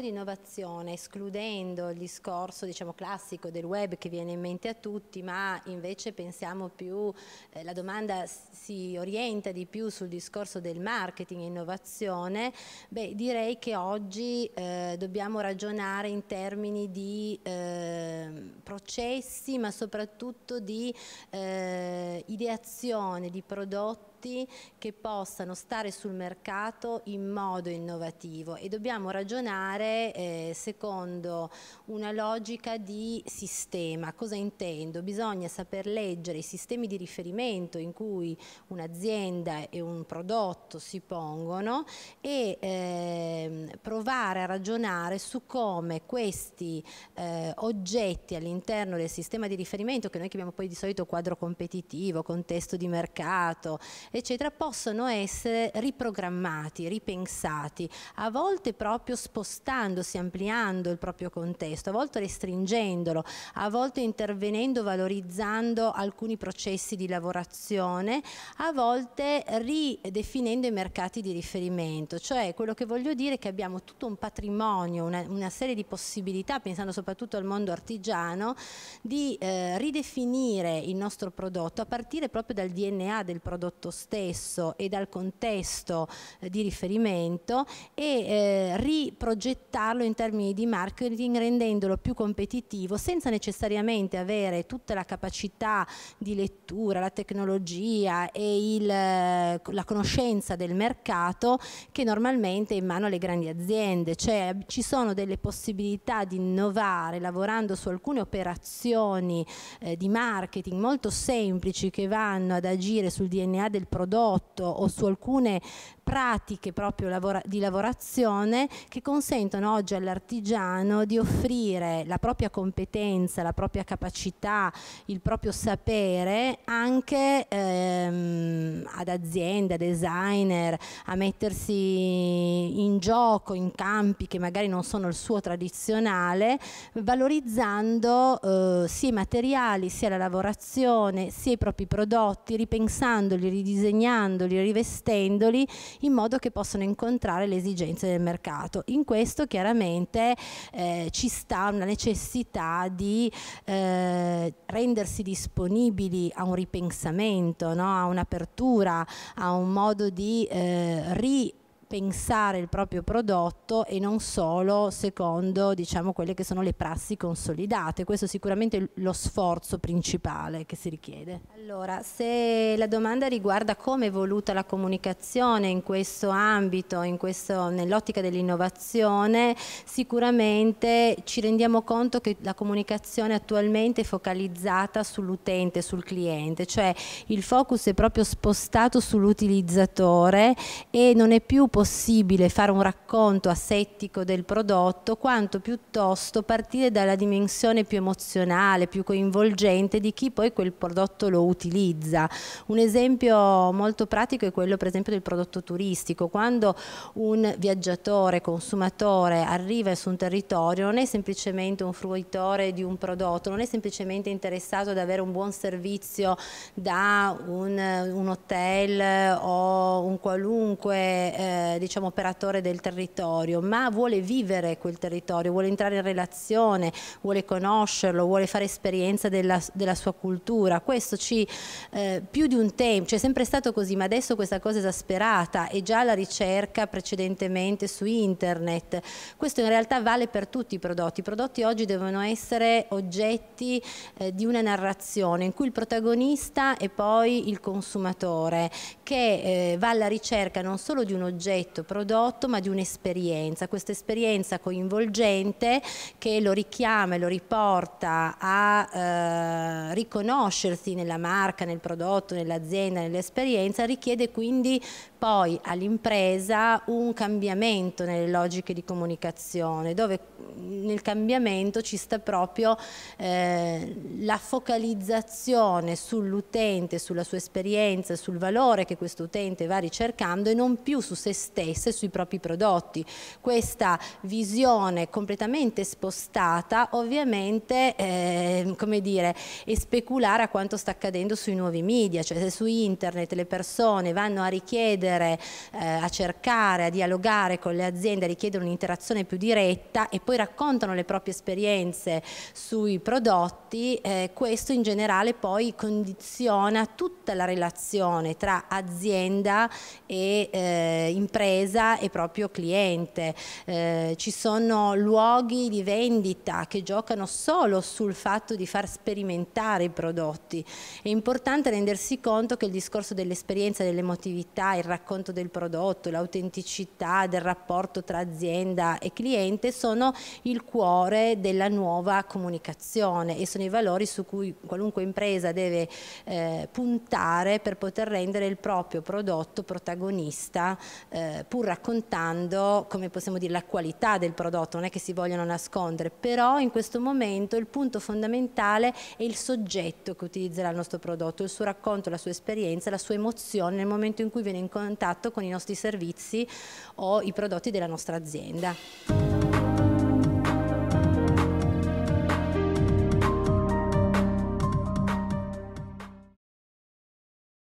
di innovazione, escludendo il discorso diciamo, classico del web che viene in mente a tutti, ma invece pensiamo più, eh, la domanda si orienta di più sul discorso del marketing e innovazione, beh, direi che oggi eh, dobbiamo ragionare in termini di eh, processi, ma soprattutto di eh, ideazione di prodotti prodotti che possano stare sul mercato in modo innovativo e dobbiamo ragionare eh, secondo una logica di sistema. Cosa intendo? Bisogna saper leggere i sistemi di riferimento in cui un'azienda e un prodotto si pongono e eh, provare a ragionare su come questi eh, oggetti all'interno del sistema di riferimento che noi chiamiamo poi di solito quadro competitivo, contesto di mercato, eccetera, possono essere riprogrammati, ripensati, a volte proprio spostandosi, ampliando il proprio contesto, a volte restringendolo, a volte intervenendo, valorizzando alcuni processi di lavorazione, a volte ridefinendo i mercati di riferimento. Cioè quello che voglio dire è che abbiamo tutto un patrimonio, una, una serie di possibilità, pensando soprattutto al mondo artigiano, di eh, ridefinire il nostro prodotto a partire proprio dal DNA del prodotto stesso stesso e dal contesto eh, di riferimento e eh, riprogettarlo in termini di marketing rendendolo più competitivo senza necessariamente avere tutta la capacità di lettura, la tecnologia e il, eh, la conoscenza del mercato che normalmente è in mano alle grandi aziende, cioè ci sono delle possibilità di innovare lavorando su alcune operazioni eh, di marketing molto semplici che vanno ad agire sul DNA del prodotto o su alcune pratiche proprio di lavorazione che consentono oggi all'artigiano di offrire la propria competenza, la propria capacità, il proprio sapere anche ehm, ad aziende, a designer, a mettersi in gioco in campi che magari non sono il suo tradizionale, valorizzando eh, sia i materiali, sia la lavorazione, sia i propri prodotti, ripensandoli, ridisegnandoli, rivestendoli in modo che possano incontrare le esigenze del mercato. In questo chiaramente eh, ci sta una necessità di eh, rendersi disponibili a un ripensamento, no? a un'apertura, a un modo di eh, ri pensare il proprio prodotto e non solo secondo diciamo, quelle che sono le prassi consolidate. Questo è sicuramente lo sforzo principale che si richiede. Allora, se la domanda riguarda come è evoluta la comunicazione in questo ambito, nell'ottica dell'innovazione, sicuramente ci rendiamo conto che la comunicazione attualmente è focalizzata sull'utente, sul cliente, cioè il focus è proprio spostato sull'utilizzatore e non è più possibile possibile fare un racconto assettico del prodotto, quanto piuttosto partire dalla dimensione più emozionale, più coinvolgente di chi poi quel prodotto lo utilizza. Un esempio molto pratico è quello per esempio del prodotto turistico, quando un viaggiatore, consumatore arriva su un territorio non è semplicemente un fruitore di un prodotto, non è semplicemente interessato ad avere un buon servizio da un, un hotel o un qualunque eh, eh, diciamo, operatore del territorio, ma vuole vivere quel territorio, vuole entrare in relazione, vuole conoscerlo, vuole fare esperienza della, della sua cultura. Questo ci, eh, più di un tempo, c'è cioè, sempre stato così, ma adesso questa cosa esasperata e già la ricerca precedentemente su internet. Questo in realtà vale per tutti i prodotti. I prodotti oggi devono essere oggetti eh, di una narrazione in cui il protagonista è poi il consumatore che eh, va alla ricerca non solo di un oggetto, oggetto prodotto ma di un'esperienza, questa esperienza coinvolgente che lo richiama e lo riporta a eh, riconoscersi nella marca, nel prodotto, nell'azienda, nell'esperienza, richiede quindi poi all'impresa un cambiamento nelle logiche di comunicazione, dove mm, nel cambiamento ci sta proprio eh, la focalizzazione sull'utente, sulla sua esperienza, sul valore che questo utente va ricercando e non più su se stesso stesse, sui propri prodotti. Questa visione completamente spostata ovviamente eh, come dire, è speculare a quanto sta accadendo sui nuovi media, cioè se su internet le persone vanno a richiedere, eh, a cercare, a dialogare con le aziende, a richiedere un'interazione più diretta e poi raccontano le proprie esperienze sui prodotti, eh, questo in generale poi condiziona tutta la relazione tra azienda e eh, impresa impresa e proprio cliente. Eh, ci sono luoghi di vendita che giocano solo sul fatto di far sperimentare i prodotti. È importante rendersi conto che il discorso dell'esperienza, dell'emotività, il racconto del prodotto, l'autenticità del rapporto tra azienda e cliente sono il cuore della nuova comunicazione e sono i valori su cui qualunque impresa deve eh, puntare per poter rendere il proprio prodotto protagonista eh, eh, pur raccontando, come possiamo dire, la qualità del prodotto, non è che si vogliono nascondere, però in questo momento il punto fondamentale è il soggetto che utilizzerà il nostro prodotto, il suo racconto, la sua esperienza, la sua emozione nel momento in cui viene in contatto con i nostri servizi o i prodotti della nostra azienda.